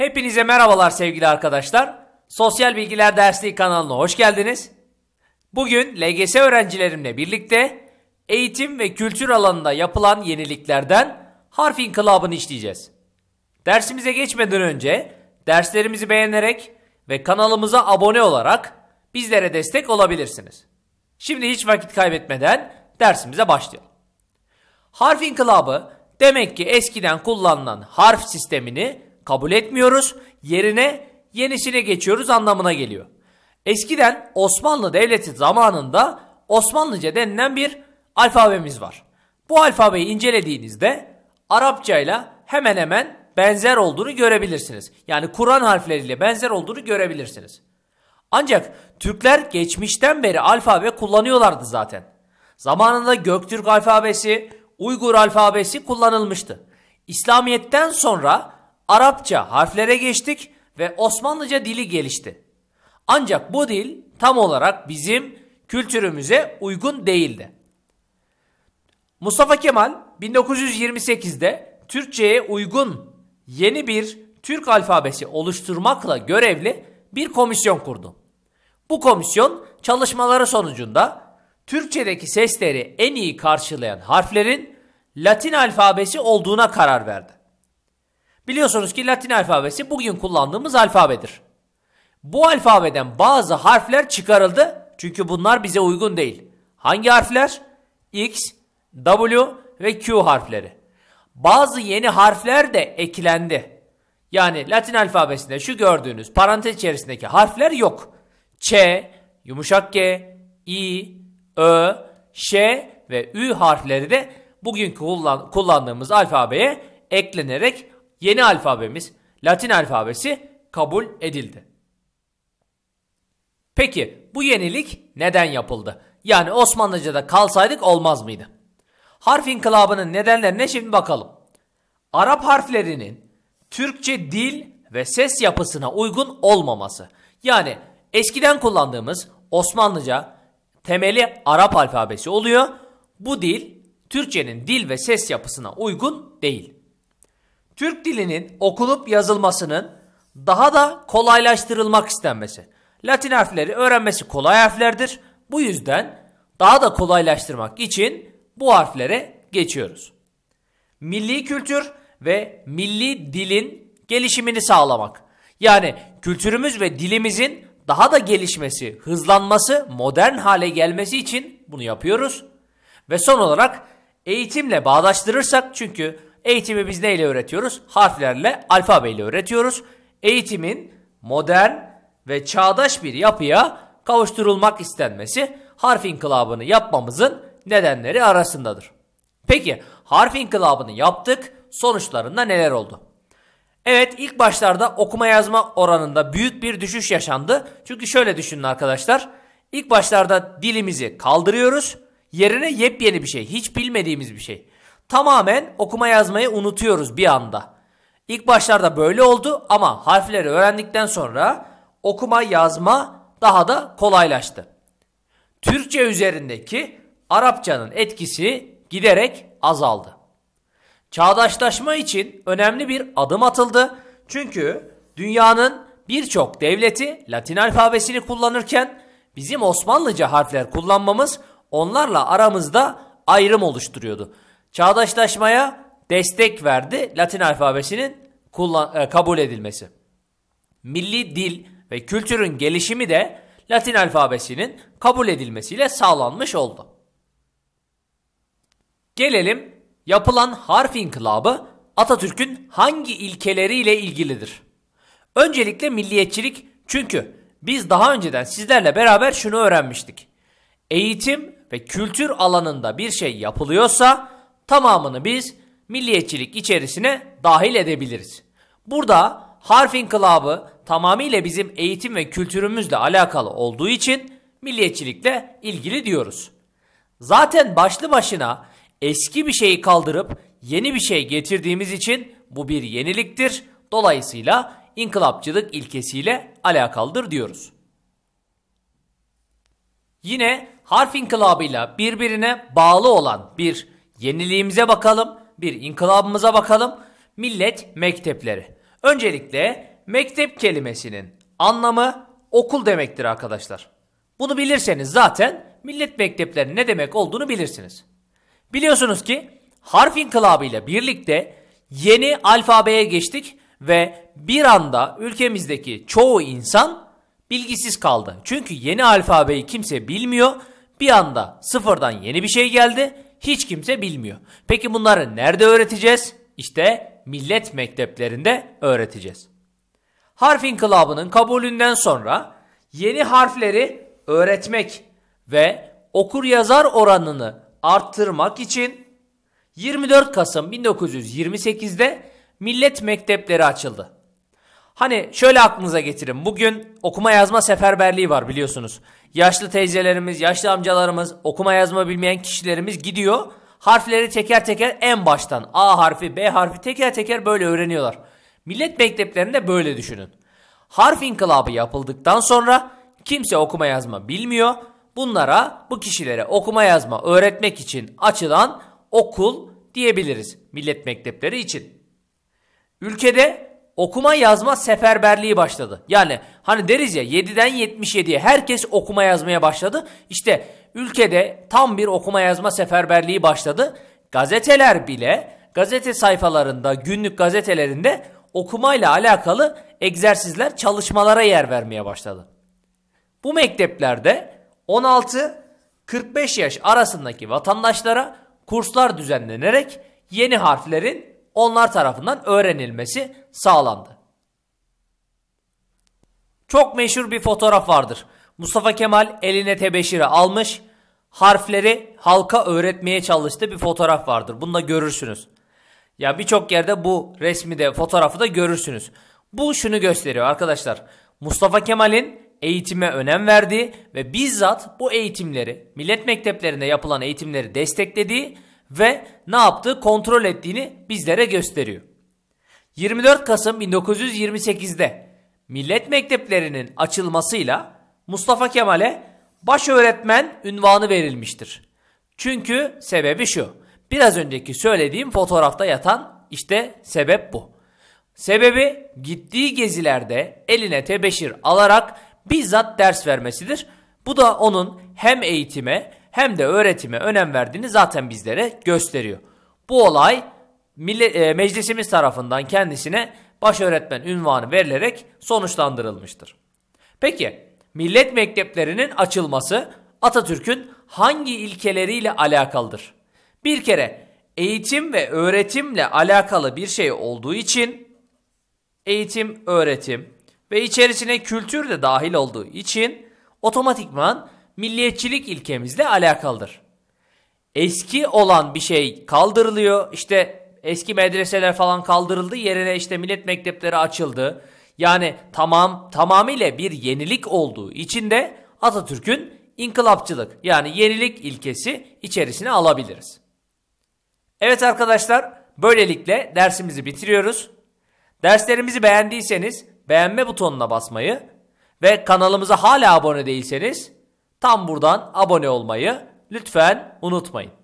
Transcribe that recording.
Hepinize merhabalar sevgili arkadaşlar. Sosyal Bilgiler Dersliği kanalına hoş geldiniz. Bugün LGS öğrencilerimle birlikte eğitim ve kültür alanında yapılan yeniliklerden harf inkılabını işleyeceğiz. Dersimize geçmeden önce derslerimizi beğenerek ve kanalımıza abone olarak bizlere destek olabilirsiniz. Şimdi hiç vakit kaybetmeden dersimize başlayalım. Harf inkılabı demek ki eskiden kullanılan harf sistemini kabul etmiyoruz. Yerine yenisine geçiyoruz anlamına geliyor. Eskiden Osmanlı Devleti zamanında Osmanlıca denilen bir alfabemiz var. Bu alfabeyi incelediğinizde Arapça ile hemen hemen benzer olduğunu görebilirsiniz. Yani Kur'an harfleriyle benzer olduğunu görebilirsiniz. Ancak Türkler geçmişten beri alfabe kullanıyorlardı zaten. Zamanında Göktürk alfabesi, Uygur alfabesi kullanılmıştı. İslamiyet'ten sonra Arapça harflere geçtik ve Osmanlıca dili gelişti. Ancak bu dil tam olarak bizim kültürümüze uygun değildi. Mustafa Kemal 1928'de Türkçe'ye uygun yeni bir Türk alfabesi oluşturmakla görevli bir komisyon kurdu. Bu komisyon çalışmaları sonucunda Türkçedeki sesleri en iyi karşılayan harflerin Latin alfabesi olduğuna karar verdi. Biliyorsunuz ki Latin alfabesi bugün kullandığımız alfabedir. Bu alfabeden bazı harfler çıkarıldı çünkü bunlar bize uygun değil. Hangi harfler? X, W ve Q harfleri. Bazı yeni harfler de eklendi. Yani Latin alfabesinde şu gördüğünüz parantez içerisindeki harfler yok. Ç, yumuşak G, İ, Ö, Ş ve Ü harfleri de bugünkü kullandığımız alfabeye eklenerek yeni alfabemiz Latin alfabesi kabul edildi. Peki bu yenilik neden yapıldı? Yani Osmanlıca'da kalsaydık olmaz mıydı? Harf inkılabının nedenlerine şimdi bakalım. Arap harflerinin Türkçe dil ve ses yapısına uygun olmaması. Yani eskiden kullandığımız Osmanlıca temeli Arap alfabesi oluyor. Bu dil Türkçenin dil ve ses yapısına uygun değil. Türk dilinin okulup yazılmasının daha da kolaylaştırılmak istenmesi. Latin harfleri öğrenmesi kolay harflerdir. Bu yüzden daha da kolaylaştırmak için bu harflere geçiyoruz. Milli kültür ve milli dilin gelişimini sağlamak. Yani kültürümüz ve dilimizin daha da gelişmesi, hızlanması, modern hale gelmesi için bunu yapıyoruz. Ve son olarak eğitimle bağdaştırırsak çünkü Eğitimi biz neyle öğretiyoruz? Harflerle, alfabeyle öğretiyoruz. Eğitimin modern ve çağdaş bir yapıya kavuşturulmak istenmesi harf inkılabını yapmamızın nedenleri arasındadır. Peki harf inkılabını yaptık, sonuçlarında neler oldu? Evet ilk başlarda okuma yazma oranında büyük bir düşüş yaşandı. Çünkü şöyle düşünün arkadaşlar. İlk başlarda dilimizi kaldırıyoruz. Yerine yepyeni bir şey, hiç bilmediğimiz bir şey tamamen okuma yazmayı unutuyoruz bir anda. İlk başlarda böyle oldu ama harfleri öğrendikten sonra okuma yazma daha da kolaylaştı. Türkçe üzerindeki Arapçanın etkisi giderek azaldı. Çağdaşlaşma için önemli bir adım atıldı. Çünkü dünyanın birçok devleti Latin alfabesini kullanırken bizim Osmanlıca harfler kullanmamız onlarla aramızda ayrım oluşturuyordu çağdaşlaşmaya destek verdi Latin alfabesinin kullan, e, kabul edilmesi. Milli dil ve kültürün gelişimi de Latin alfabesinin kabul edilmesiyle sağlanmış oldu. Gelelim yapılan harf inkılabı Atatürk'ün hangi ilkeleriyle ilgilidir? Öncelikle milliyetçilik çünkü biz daha önceden sizlerle beraber şunu öğrenmiştik. Eğitim ve kültür alanında bir şey yapılıyorsa tamamını biz milliyetçilik içerisine dahil edebiliriz. Burada harf inkılabı tamamıyla bizim eğitim ve kültürümüzle alakalı olduğu için milliyetçilikle ilgili diyoruz. Zaten başlı başına eski bir şeyi kaldırıp yeni bir şey getirdiğimiz için bu bir yeniliktir. Dolayısıyla inkılapçılık ilkesiyle alakalıdır diyoruz. Yine harf inkılabıyla birbirine bağlı olan bir Yeniliğimize bakalım. Bir inkılabımıza bakalım. Millet mektepleri. Öncelikle mektep kelimesinin anlamı okul demektir arkadaşlar. Bunu bilirseniz zaten millet mekteplerinin ne demek olduğunu bilirsiniz. Biliyorsunuz ki harf inkılabıyla birlikte yeni alfabeye geçtik ve bir anda ülkemizdeki çoğu insan bilgisiz kaldı. Çünkü yeni alfabeyi kimse bilmiyor. Bir anda sıfırdan yeni bir şey geldi hiç kimse bilmiyor. Peki bunları nerede öğreteceğiz? İşte millet mekteplerinde öğreteceğiz. Harf inkılabının kabulünden sonra yeni harfleri öğretmek ve okur yazar oranını arttırmak için 24 Kasım 1928'de millet mektepleri açıldı. Hani şöyle aklınıza getirin. Bugün okuma yazma seferberliği var biliyorsunuz. Yaşlı teyzelerimiz, yaşlı amcalarımız, okuma yazma bilmeyen kişilerimiz gidiyor. Harfleri teker teker en baştan A harfi, B harfi teker teker böyle öğreniyorlar. Millet mekteplerinde böyle düşünün. Harf inkılabı yapıldıktan sonra kimse okuma yazma bilmiyor. Bunlara, bu kişilere okuma yazma öğretmek için açılan okul diyebiliriz millet mektepleri için. Ülkede okuma yazma seferberliği başladı. Yani hani deriz ya 7'den 77'ye herkes okuma yazmaya başladı. İşte ülkede tam bir okuma yazma seferberliği başladı. Gazeteler bile gazete sayfalarında, günlük gazetelerinde okumayla alakalı egzersizler, çalışmalara yer vermeye başladı. Bu mekteplerde 16-45 yaş arasındaki vatandaşlara kurslar düzenlenerek yeni harflerin onlar tarafından öğrenilmesi sağlandı. Çok meşhur bir fotoğraf vardır. Mustafa Kemal eline tebeşiri almış, harfleri halka öğretmeye çalıştığı bir fotoğraf vardır. Bunu da görürsünüz. Ya birçok yerde bu resmi de fotoğrafı da görürsünüz. Bu şunu gösteriyor arkadaşlar. Mustafa Kemal'in eğitime önem verdiği ve bizzat bu eğitimleri millet mekteplerinde yapılan eğitimleri desteklediği ve ne yaptığı kontrol ettiğini bizlere gösteriyor. 24 Kasım 1928'de millet mekteplerinin açılmasıyla Mustafa Kemal'e baş öğretmen ünvanı verilmiştir. Çünkü sebebi şu. Biraz önceki söylediğim fotoğrafta yatan işte sebep bu. Sebebi gittiği gezilerde eline tebeşir alarak bizzat ders vermesidir. Bu da onun hem eğitime hem de öğretime önem verdiğini zaten bizlere gösteriyor. Bu olay milli, e, meclisimiz tarafından kendisine baş öğretmen ünvanı verilerek sonuçlandırılmıştır. Peki millet mekteplerinin açılması Atatürk'ün hangi ilkeleriyle alakalıdır? Bir kere eğitim ve öğretimle alakalı bir şey olduğu için eğitim, öğretim ve içerisine kültür de dahil olduğu için otomatikman milliyetçilik ilkemizle alakalıdır. Eski olan bir şey kaldırılıyor. İşte eski medreseler falan kaldırıldı. Yerine işte millet mektepleri açıldı. Yani tamam tamamıyla bir yenilik olduğu için de Atatürk'ün inkılapçılık yani yenilik ilkesi içerisine alabiliriz. Evet arkadaşlar böylelikle dersimizi bitiriyoruz. Derslerimizi beğendiyseniz beğenme butonuna basmayı ve kanalımıza hala abone değilseniz Tam buradan abone olmayı lütfen unutmayın.